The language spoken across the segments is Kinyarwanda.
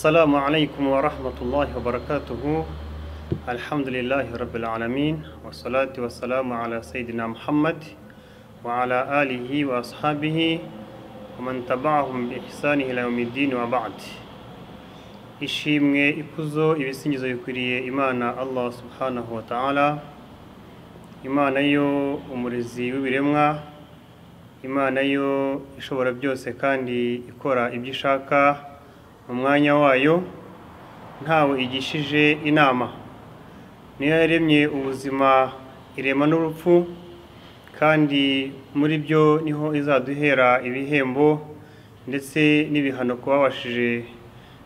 السلام عليكم ورحمة الله وبركاته الحمد لله رب العالمين والصلاة والسلام على سيدنا محمد وعلى آله وأصحابه ومن تبعهم بإحسان إلى يوم الدين وبعد ishimwe ikuzo ibisingizo bikwiriye imana allah subhanahu wa ta'ala imana yo umurezi w'ibiremwa imana yo ishobora byose kandi ikora ibyo ishaka mwanya wayo ntawe igishije inama niyo yaremye ubuzima irema n'urupfu kandi muri byo niho izaduhera ibihembo ndetse n'ibihano ku babashije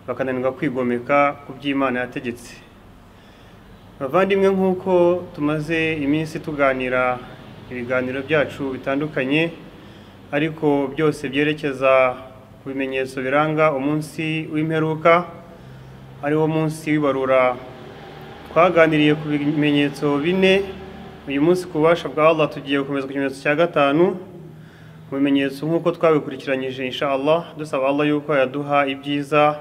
bakananirwa kwigomeka ku by'imana yategetse bavandimwe nk'uko tumaze iminsi tuganira ibiganiro byacu bitandukanye ariko byose byerekeza ku bimenyetso biranga umunsi w'imperuka ariwo munsi w'ibarura twaganiriye ku bimenyetso bine uyu munsi ku bubasha bwa Allah tugiye gukomeza ku kimenyetso cya gatanu mu bimenyetso nk'uko twabikurikiranyije inshallah dusaba Allah yuko yaduha ibyiza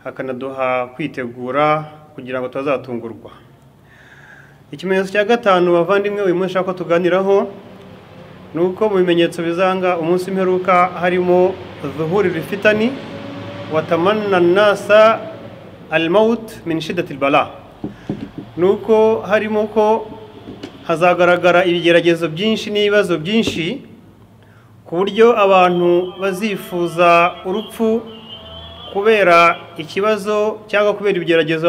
hakanaduha kwitegura kugira ngo tutazatungurwa ikimenyetso cya gatanu bavandimwe uyu munsi ushaka ko tuganiraho ni uko mu bimenyetso bizanga umunsi w'imperuka harimo ظهور الفتن وتمنى الناس الموت من شدة البلاء nuko harimo ko hazagaragara ibigeragezo byinshi n'ibibazo byinshi ku buryo abantu bazifuza urupfu kubera ikibazo cyangwa kubera ibigeragezo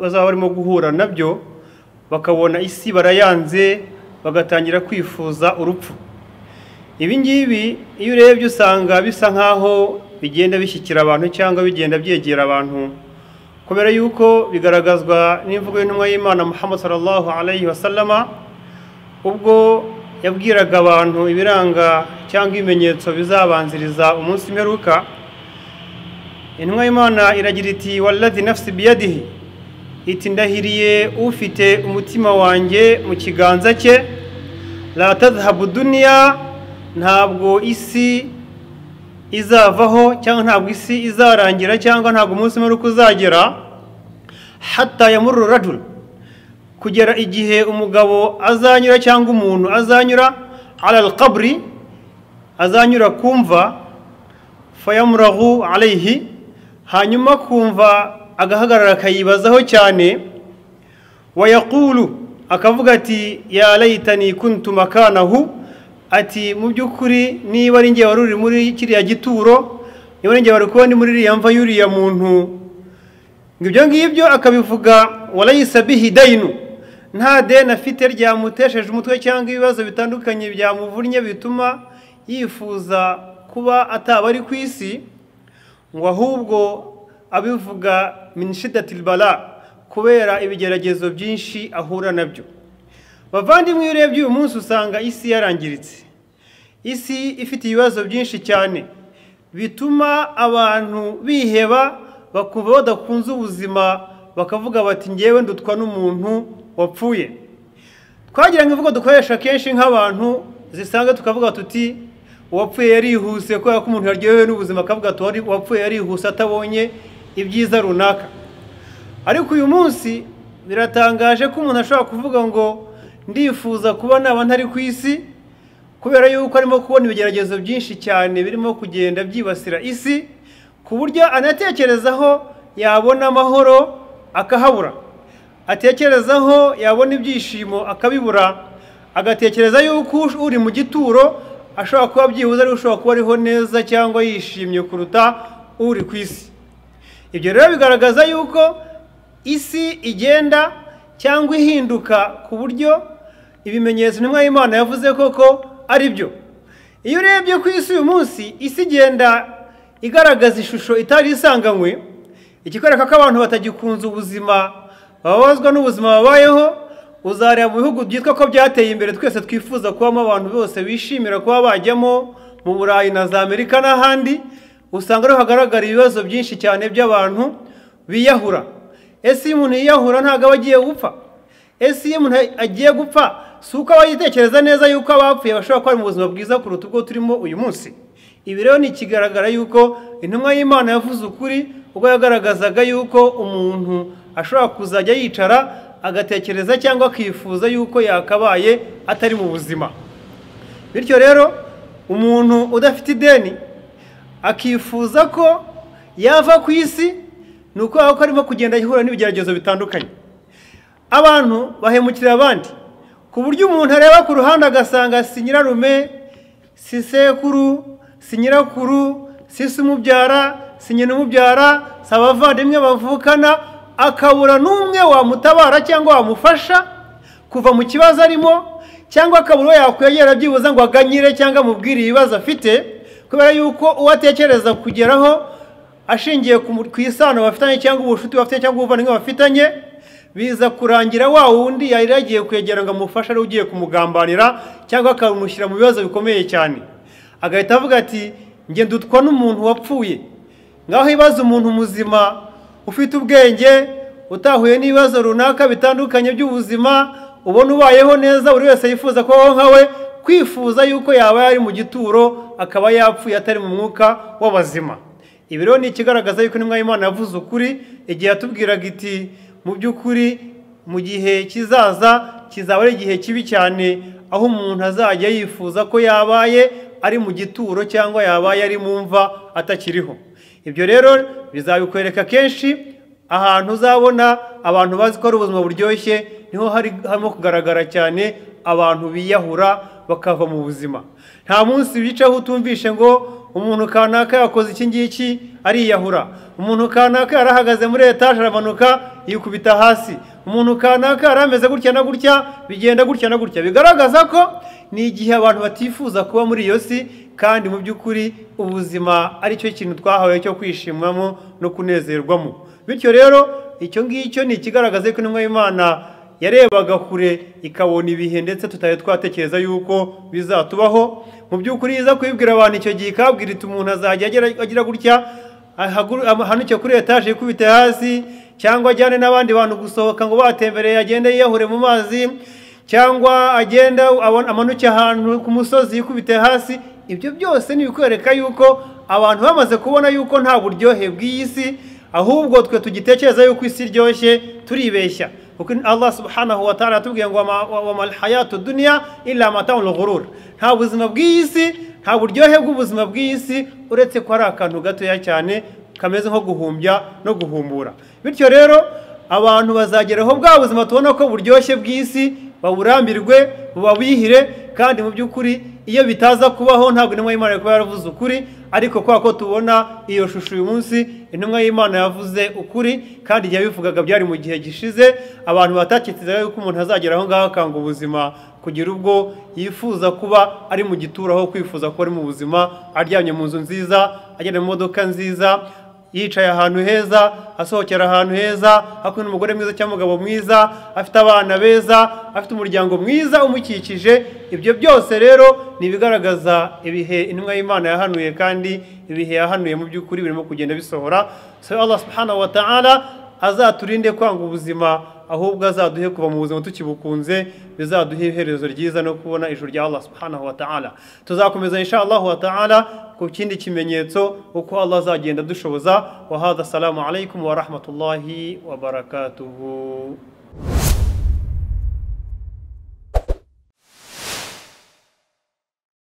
bazaba barimo guhura nabyo bakabona isi barayanze bagatangira kwifuza urupfu ibi ngibi iyo urebye usanga bisa nk'aho bigenda bishyikira abantu cyangwa bigenda byegera abantu kubera yuko bigaragazwa n'imvugo y'intumwa y'imana muhammad sallallahu alayhi wasallama ubwo yabwiraga abantu ibiranga cyangwa ibimenyetso bizabanziriza umunsi mperuka intumwa y'imana iragira iti waladi nafsi biyadihi iti ndahiriye ufite umutima wanjye mu kiganza cye la tadhabu ntabwo isi izavaho cyangwa ntabwo isi izarangira cyangwa ntabwo umunsi umwe uri kuzagera hataye muri rurajuru kugera igihe umugabo azanyura cyangwa umuntu azanyura ararukaburi azanyura kumva fayamurahu arehi hanyuma kumva agahagarara akayibazaho cyane wayakuru akavuga ati yarayitani kuntu tumakanahu ati mu by'ukuri niba ari ngewe wari uri muri kiriya gituro niba ari ngewe wari kubona muri iriya mva y'uriya muntu ngo ibyo ngibyo akabivuga warayisabihi dayinu nta deni afite ryamutesheje umutwe cyangwa ibibazo bitandukanye byamuvunnye bituma yifuza kuba ataba ari ku isi ngo ahubwo abivuga minishida tiribara kubera ibigeragezo byinshi ahura nabyo bavandimwe iyo urebye uyu munsi usanga isi yarangiritse isi ifite ibibazo byinshi cyane bituma abantu biheba bakumva badakunze ubuzima bakavuga bati ngewe ndutwa n'umuntu wapfuye twagira ngo imvugo dukoresha kenshi nk'abantu zisanga tukavuga tuti uwapfuye yarihuse kubera ko umuntu yaryohewe n'ubuzima akavuga ati uwapfuye yarihuse atabonye ibyiza runaka ariko uyu munsi biratangaje ko umuntu ashobora kuvuga ngo ndifuza kuba naba ntari ku isi kubera yuko arimo kubona ibigeragezo byinshi cyane birimo kugenda byibasira isi ku buryo anatekerezaho yabona amahoro akahabura atekerezaho yabona ibyishimo akabibura agatekereza yuko uri mu gituro ashobora kuba byibuze ari ushobora kuba ariho neza cyangwa yishimye kuruta uri ku isi ibyo rero bigaragaza yuko isi igenda cyangwa ihinduka ku buryo ibimenyetso intumwa y'imana yavuze koko ari byo iyo urebye ku isi uyu munsi isi igenda igaragaza ishusho itari isanganywe ikikwereka ko abantu batagikunze ubuzima bababazwa n'ubuzima babayeho uzareba mu bihugu byitwa ko byateye imbere twese twifuza kubamo abantu bose bishimira kuba bajyamo mu burayi na za amerika n'ahandi usanga ariho hagaragara ibibazo byinshi cyane by'abantu biyahura ese iyo umuntu yiyahura ntabwo aba agiye gupfa ese iyo umuntu agiye gupfa si uko aba yitekereza neza yuko abapfuye bashobora kuba mu buzima bwiza kuruta ubwo turimo uyu munsi ibi rero ni ikigaragara yuko intumwa y'imana yavuze ukuri ubwo yagaragazaga yuko umuntu ashobora kuzajya yicara agatekereza cyangwa akifuza yuko yakabaye atari mu buzima bityo rero umuntu udafite ideni akifuza ko yava ku isi ni uko aho arimo kugenda ahura n'ibigeragezo bitandukanye abantu bahemukira abandi ku buryo umuntu areba ku ruhande agasanga si nyirarume si sekuru si nyirakuru si se umubyara si nyina umubyara si abavandimwe bavukana akabura n'umwe wamutabara cyangwa wamufasha kuva mu kibazo arimo cyangwa akabura uwo yakwegera byibuze ngo aganyire cyangwa amubwire ibibazo afite kubera yuko uwo atekereza kugeraho ashingiye ku isano bafitanye cyangwa ubucuti bafite cyangwa ubuvandimwe bafitanye biza kurangira wa wundi yari yagiye kwegera ngo amufashe ari ugiye kumugambanira cyangwa akamushyira mu bibazo bikomeye cyane agahita avuga ati nge dutwa n'umuntu wapfuye ngaho ibaza umuntu muzima ufite ubwenge utahuye n'ibibazo runaka bitandukanye by'ubuzima ubona ubayeho neza buri wese yifuza ko kubaho nkawe kwifuza yuko yaba yari mu gituro akaba yapfuye atari mu mwuka w'abazima ibi rero ni ikigaragaza yuko n'imwanya imana yavuze ukuri igihe yatubwiraga iti mu by'ukuri mu gihe kizaza kizaba ari igihe kibi cyane aho umuntu azajya yifuza ko yabaye ari mu gituro cyangwa yabaye ari mu mva atakiriho ibyo rero bizabikwereka kenshi ahantu uzabona abantu bazi ko ari ubuzima buryoshye niho harimo kugaragara cyane abantu biyahura bakava mu buzima nta munsi bicaho utumvishe ngo umuntu kanaka yakoze iki ngiki ariyahura umuntu kanaka yarahagaze muri etaje aramanuka yikubita hasi umuntu kanaka yari gutya na gutya bigenda gutya na gutya bigaragaza ko ni igihe abantu batifuza kuba muri iyo si kandi mu by'ukuri ubuzima ari cyo kintu twahawe cyo kwishimwamo no kunezerwamo bityo rero icyo ngicyo ni ikigaragaza ko intumwa y'imana yarebaga kure ikabona ibihe ndetse tutari twatekereza yuko bizatubaho mu by'ukuri iza kwibwira abantu icyo gihe ikabwira iti umuntu azajya agira gutya ahanuke kuri etaje ikubite hasi cyangwa ajyane n'abandi bantu gusohoka ngo batembereye agende yiyahure mu mazi cyangwa agenda amanuke ahantu ku musozi yikubite hasi ibyo byose ni ibikwereka yuko abantu bamaze kubona yuko nta buryohe bw'iyi si ahubwo twe tugitekereza yuko isi iryoshye turibeshya kuko Allah subhanahu wa ta'ala yatubwiye ngo wamal hayatu dunya illa mataul ghurur nta buzima bw'iyi si nta buryohe bw'ubuzima bw'iyi si uretse ko hari akantu gatoya cyane kameze nko guhumbya no guhumbura bityo rero abantu bazageraho bwa buzima tubona ko buryoshye bw'isi baburambirwe bubabihire kandi mu by'ukuri iyo bitaza kubaho ntabwo intumwa y'imana yari kuba yaravuze ukuri ariko kubera ko tubona iyo shusho uyu munsi intumwa y'imana yavuze ukuri kandi igihe bivugaga byari mu gihe gishize abantu batakitizaga yuko umuntu azagera aho ngaho akanga ubuzima kugira ubwo yifuza kuba ari mu gituro aho kwifuza ko ari mu buzima aryamye mu nzu nziza agenda mu modoka nziza yicaye ahantu heza asohokera ahantu heza hakuna umugore mwiza cyangwa umugabo mwiza afite abana beza afite umuryango mwiza umukikije ibyo byose rero ni ibigaragaza ibihe intumwa y'imana yahanuye kandi ibihe yahanuye mu by'ukuri birimo kugenda bisohora so Allah subhanahu wa ta'ala azaturinde kwanga ubuzima ahubwo azaduhe kuva mu buzima tukibukunze bizaduhe iherezo ryiza no kubona ijuru rya Allah subhanahu wa ta'ala tuzakomeza insha Allah wa ta'ala ku kindi kimenyetso uko Allah azagenda dushoboza wa hadha salamu alaikum wa rahmatullahi wa barakatuhu